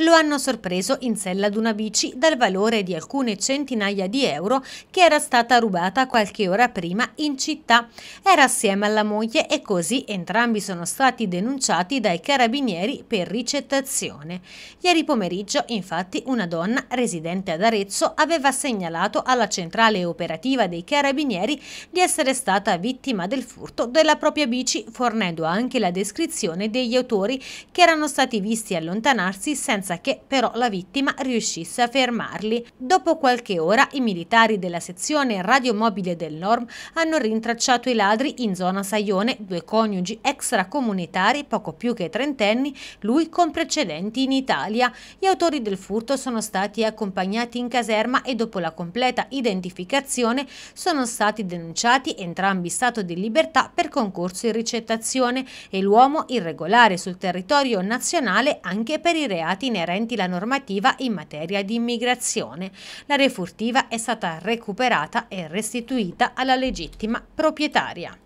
lo hanno sorpreso in sella ad una bici dal valore di alcune centinaia di euro che era stata rubata qualche ora prima in città. Era assieme alla moglie e così entrambi sono stati denunciati dai carabinieri per ricettazione. Ieri pomeriggio, infatti, una donna residente ad Arezzo aveva segnalato alla centrale operativa dei carabinieri di essere stata vittima del furto della propria bici, fornendo anche la descrizione degli autori che erano stati visti allontanarsi senza senza che però la vittima riuscisse a fermarli. Dopo qualche ora i militari della sezione radiomobile del Norm hanno rintracciato i ladri in zona Saione, due coniugi extracomunitari poco più che trentenni, lui con precedenti in Italia. Gli autori del furto sono stati accompagnati in caserma e dopo la completa identificazione sono stati denunciati entrambi stato di libertà per concorso in ricettazione e l'uomo irregolare sul territorio nazionale anche per i reati inerenti la normativa in materia di immigrazione. L'area furtiva è stata recuperata e restituita alla legittima proprietaria.